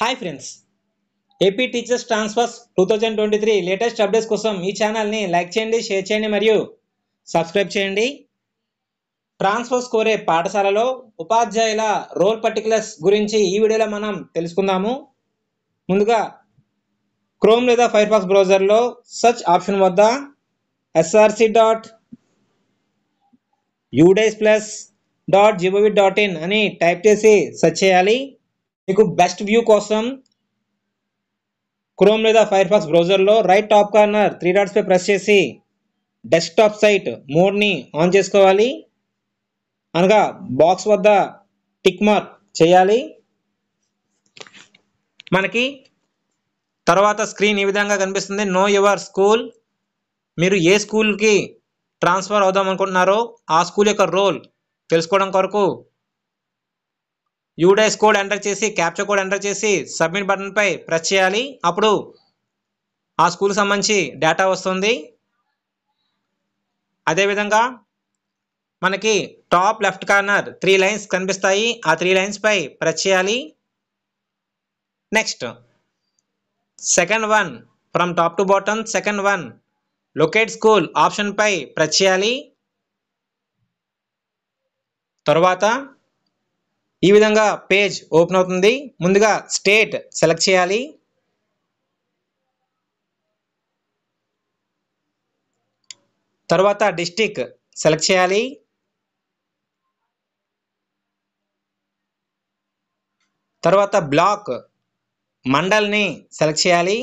hi friends AP teachers transfers two thousand twenty three latest updates కోసం ఈ ఛానల్ని like చేయండి షేర్ చేయండి మరియు సబ్స్క్రైబ్ చేయండి ట్రాన్స్ఫర్స్ కోరే పాఠశాలలో ఉపాధ్యాయుల రోల్ పర్టికులర్స్ గురించి ఈ వీడియోలో మనం తెలుసుకుందాము ముందుగా క్రోమ్ లేదా ఫాక్స్ బ్రౌజర్లో సర్చ్ ఆప్షన్ వద్ద SRC dot UDISE plus dot gov dot in అని టైప్ చేసి సెర్చ్ చేయాలి మీకు బెస్ట్ వ్యూ కోసం క్రోమ్ లేదా ఫైర్ ఫాక్స్ బ్రౌజర్లో రైట్ టాప్ కార్నర్ త్రీ డాట్స్పై ప్రెస్ చేసి డెస్క్టాప్ సైట్ మోడ్ని ఆన్ చేసుకోవాలి అనగా బాక్స్ వద్ద టిక్ మార్క్ చేయాలి మనకి తర్వాత స్క్రీన్ ఈ విధంగా కనిపిస్తుంది నో యువర్ స్కూల్ మీరు ఏ స్కూల్కి ట్రాన్స్ఫర్ అవుదాం అనుకుంటున్నారో ఆ స్కూల్ యొక్క రోల్ తెలుసుకోవడం కొరకు యూడైస్ కోడ్ ఎంటర్ చేసి క్యాప్చర్ కోడ్ ఎంటర్ చేసి సబ్మిట్ బటన్పై ప్రెస్ చేయాలి అప్పుడు ఆ స్కూల్కి సంబంధించి డేటా వస్తుంది అదేవిధంగా మనకి top left corner three lines కనిపిస్తాయి ఆ త్రీ లైన్స్పై ప్రెస్ చేయాలి next second one from top to bottom second one locate school ఆప్షన్పై ప్రెస్ చేయాలి తర్వాత ఈ విధంగా పేజ్ ఓపెన్ అవుతుంది ముందుగా స్టేట్ సెలెక్ట్ చేయాలి తర్వాత డిస్టిక్ సెలెక్ట్ చేయాలి తర్వాత బ్లాక్ మండల్ని సెలెక్ట్ చేయాలి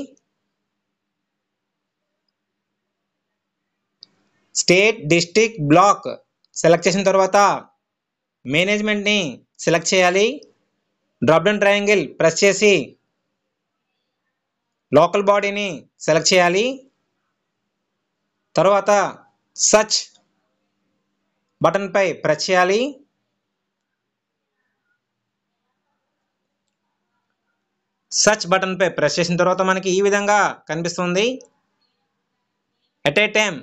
స్టేట్ డిస్టిక్ బ్లాక్ సెలెక్ట్ చేసిన తర్వాత మేనేజ్మెంట్ని సెలెక్ట్ చేయాలి డ్రాప్ డౌన్ ట్రయాంగిల్ ప్రెస్ చేసి లోకల్ బాడీని సెలెక్ట్ చేయాలి తర్వాత సర్చ్ బటన్పై ప్రెస్ చేయాలి సర్చ్ బటన్పై ప్రెస్ చేసిన తర్వాత మనకి ఈ విధంగా కనిపిస్తుంది at a time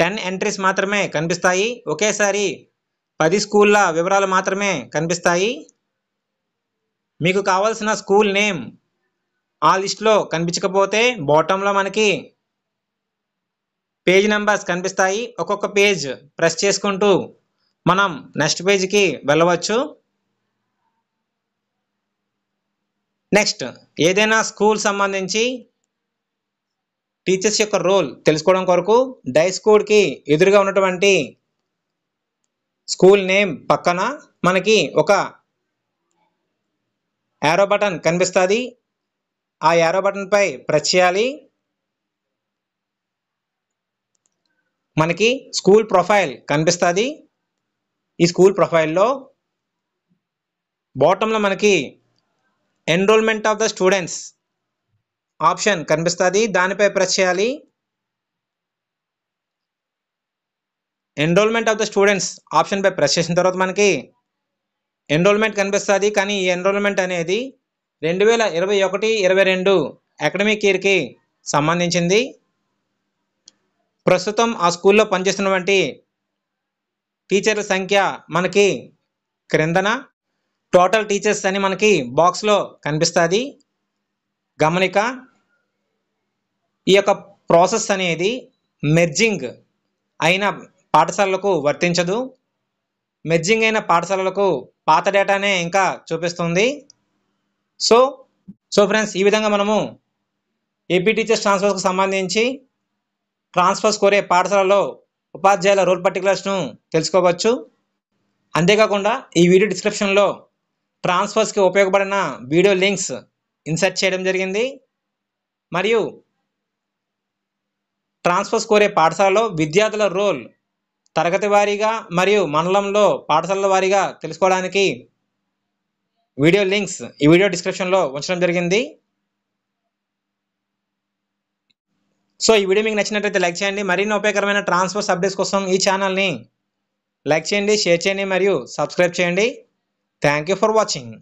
ten entries మాత్రమే కనిపిస్తాయి ఒకేసారి పది స్కూళ్ళ వివరాలు మాత్రమే కనిపిస్తాయి మీకు కావాల్సిన స్కూల్ నేమ్ ఆ లిస్ట్లో కనిపించకపోతే బాటంలో మనకి పేజ్ నెంబర్స్ కనిపిస్తాయి ఒక్కొక్క పేజ్ ప్రెస్ చేసుకుంటూ మనం నెక్స్ట్ పేజ్కి వెళ్ళవచ్చు నెక్స్ట్ ఏదైనా స్కూల్ సంబంధించి టీచర్స్ యొక్క రోల్ తెలుసుకోవడం కొరకు డైస్ కోడ్కి ఎదురుగా ఉన్నటువంటి స్కూల్ నేమ్ పక్కన మనకి ఒక యారో బటన్ కనిపిస్తుంది ఆ యారో బటన్పై ప్రెస్ చేయాలి మనకి స్కూల్ ప్రొఫైల్ కనిపిస్తుంది ఈ స్కూల్ ప్రొఫైల్లో బాటంలో మనకి enrolment of the students option కనిపిస్తుంది దానిపై ప్రెస్ చేయాలి enrolment of the students option పై ప్రెస్ చేసిన తర్వాత మనకి ఎన్రోల్మెంట్ కనిపిస్తుంది కానీ ఈ ఎన్రోల్మెంట్ అనేది రెండు వేల ఇరవై ఒకటి ఇరవై రెండు అకాడమిక్ ఇయర్కి సంబంధించింది ప్రస్తుతం ఆ స్కూల్లో పనిచేస్తున్నటువంటి టీచర్ల సంఖ్య మనకి క్రిందన టోటల్ టీచర్స్ అని మనకి బాక్స్లో కనిపిస్తుంది గమనిక ఈ యొక్క ప్రాసెస్ అనేది మెర్జింగ్ అయిన పాఠశాలలకు వర్తించదు మెర్జింగ్ అయిన పాఠశాలలకు పాత డేటానే ఇంకా చూపిస్తుంది సో సో ఫ్రెండ్స్ ఈ విధంగా మనము ఏపీ టీచర్స్ ట్రాన్స్ఫర్స్కి సంబంధించి ట్రాన్స్ఫర్స్ కోరే పాఠశాలలో ఉపాధ్యాయుల రోల్ పర్టికులర్స్ను తెలుసుకోవచ్చు అంతేకాకుండా ఈ వీడియో డిస్క్రిప్షన్లో ట్రాన్స్ఫర్స్కి ఉపయోగపడిన వీడియో లింక్స్ ఇన్సర్ట్ చేయడం జరిగింది మరియు ట్రాన్స్ఫర్స్ కోరే పాఠశాలలో విద్యార్థుల రోల్ తరగతి వారీగా మరియు మండలంలో పాఠశాలల వారీగా తెలుసుకోవడానికి వీడియో లింక్స్ ఈ వీడియో డిస్క్రిప్షన్లో ఉంచడం జరిగింది సో ఈ వీడియో మీకు నచ్చినట్లయితే లైక్ చేయండి మరిన్ని ఉపయోగకరమైన ట్రాన్స్ఫర్ అప్డేట్స్ కోసం ఈ ఛానల్ని లైక్ చేయండి షేర్ చేయండి మరియు సబ్స్క్రైబ్ చేయండి థ్యాంక్ ఫర్ వాచింగ్